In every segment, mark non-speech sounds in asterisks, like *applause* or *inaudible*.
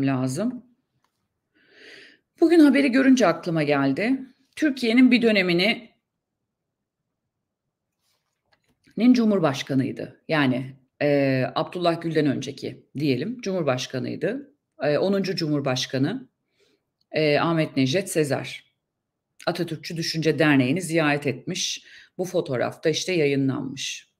lazım. Bugün haberi görünce aklıma geldi. Türkiye'nin bir dönemini nin cumhurbaşkanıydı. Yani e, Abdullah Gül'den önceki diyelim cumhurbaşkanıydı. E, 10. Cumhurbaşkanı e, Ahmet Necdet Sezer. Atatürkçü Düşünce Derneği'ni ziyaret etmiş. Bu fotoğrafta işte yayınlanmış.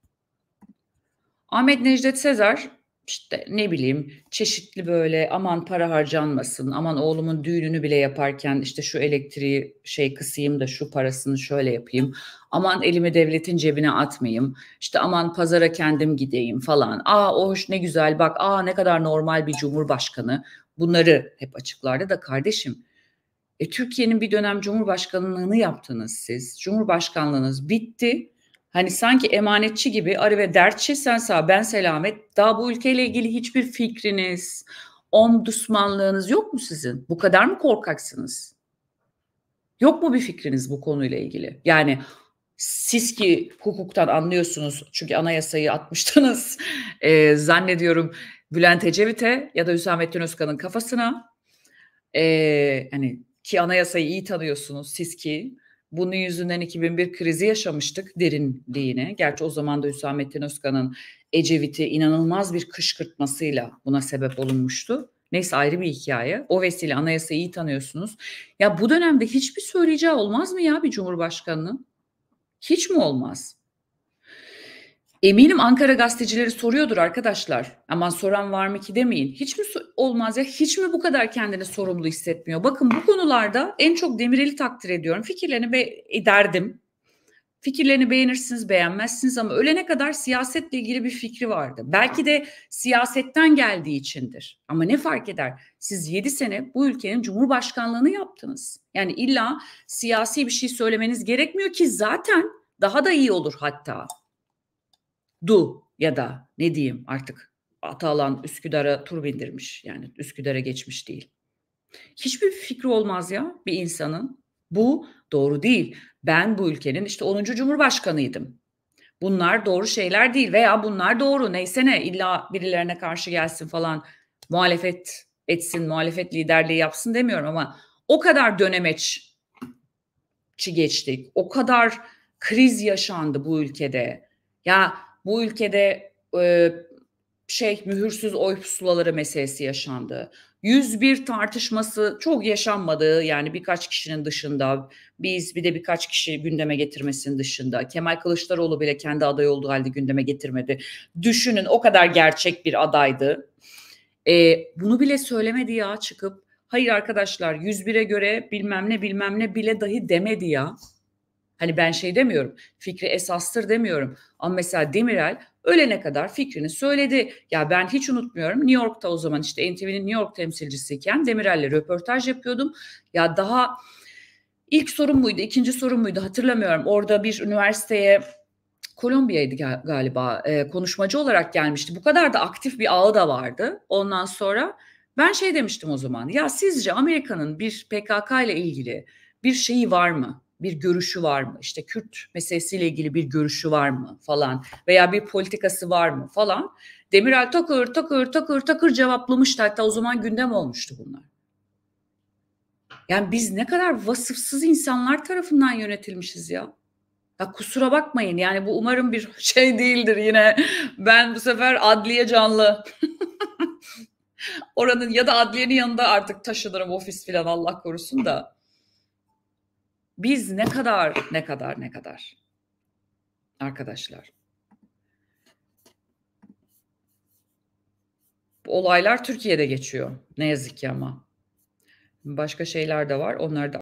Ahmet Necdet Sezer işte ne bileyim çeşitli böyle aman para harcanmasın, aman oğlumun düğününü bile yaparken işte şu elektriği şey kısayım da şu parasını şöyle yapayım. Aman elimi devletin cebine atmayayım. işte aman pazara kendim gideyim falan. Aa o hoş ne güzel bak. Aa ne kadar normal bir cumhurbaşkanı. Bunları hep açıklardı da kardeşim e, Türkiye'nin bir dönem cumhurbaşkanlığını yaptınız siz. Cumhurbaşkanlığınız bitti. Hani sanki emanetçi gibi arı ve dertçi sen sağ ben selamet. Daha bu ülkeyle ilgili hiçbir fikriniz, omdusmanlığınız yok mu sizin? Bu kadar mı korkaksınız? Yok mu bir fikriniz bu konuyla ilgili? Yani siz ki hukuktan anlıyorsunuz çünkü anayasayı atmıştınız *laughs* e, zannediyorum Bülent Ecevit'e ya da Hüsamettin Özkan'ın kafasına e, hani ki anayasayı iyi tanıyorsunuz siz ki bunun yüzünden 2001 krizi yaşamıştık derinliğine. Gerçi o zaman da Hüsamettin Özkan'ın Ecevit'i inanılmaz bir kışkırtmasıyla buna sebep olunmuştu. Neyse ayrı bir hikaye. O vesile anayasayı iyi tanıyorsunuz. Ya bu dönemde hiçbir söyleyeceği olmaz mı ya bir cumhurbaşkanının? Hiç mi olmaz? Eminim Ankara gazetecileri soruyordur arkadaşlar. Aman soran var mı ki demeyin. Hiç mi olmaz ya? Hiç mi bu kadar kendini sorumlu hissetmiyor? Bakın bu konularda en çok Demirel'i takdir ediyorum. Fikirlerini be ederdim. Fikirlerini beğenirsiniz, beğenmezsiniz ama ölene kadar siyasetle ilgili bir fikri vardı. Belki de siyasetten geldiği içindir. Ama ne fark eder? Siz 7 sene bu ülkenin cumhurbaşkanlığını yaptınız. Yani illa siyasi bir şey söylemeniz gerekmiyor ki zaten daha da iyi olur hatta du ya da ne diyeyim artık Atalan Üsküdar'a tur bindirmiş yani Üsküdar'a geçmiş değil. Hiçbir fikri olmaz ya bir insanın. Bu doğru değil. Ben bu ülkenin işte 10. Cumhurbaşkanıydım. Bunlar doğru şeyler değil veya bunlar doğru neyse ne illa birilerine karşı gelsin falan muhalefet etsin, muhalefet liderliği yapsın demiyorum ama o kadar dönemeççi geçtik. O kadar kriz yaşandı bu ülkede. Ya bu ülkede e, şey mühürsüz oy pusulaları meselesi yaşandı. 101 tartışması çok yaşanmadı yani birkaç kişinin dışında biz bir de birkaç kişi gündeme getirmesinin dışında Kemal Kılıçdaroğlu bile kendi aday olduğu halde gündeme getirmedi. Düşünün o kadar gerçek bir adaydı. Ee, bunu bile söylemedi ya çıkıp hayır arkadaşlar 101'e göre bilmem ne bilmem ne bile dahi demedi ya. Hani ben şey demiyorum, fikri esastır demiyorum. Ama mesela Demirel ölene kadar fikrini söyledi. Ya ben hiç unutmuyorum New York'ta o zaman işte NTV'nin New York temsilcisiyken Demirel'le röportaj yapıyordum. Ya daha ilk sorun muydu, ikinci sorun muydu hatırlamıyorum. Orada bir üniversiteye Kolombiya'ydı galiba e, konuşmacı olarak gelmişti. Bu kadar da aktif bir ağı da vardı. Ondan sonra ben şey demiştim o zaman. Ya sizce Amerika'nın bir PKK ile ilgili bir şeyi var mı? bir görüşü var mı? İşte Kürt meselesiyle ilgili bir görüşü var mı falan veya bir politikası var mı falan. Demirel takır takır takır takır cevaplamıştı. Hatta o zaman gündem olmuştu bunlar. Yani biz ne kadar vasıfsız insanlar tarafından yönetilmişiz ya. Ya kusura bakmayın yani bu umarım bir *laughs* şey değildir yine. Ben bu sefer adliye canlı. *laughs* Oranın ya da adliyenin yanında artık taşınırım ofis falan Allah korusun da. Biz ne kadar ne kadar ne kadar arkadaşlar. olaylar Türkiye'de geçiyor ne yazık ki ama. Başka şeyler de var onları da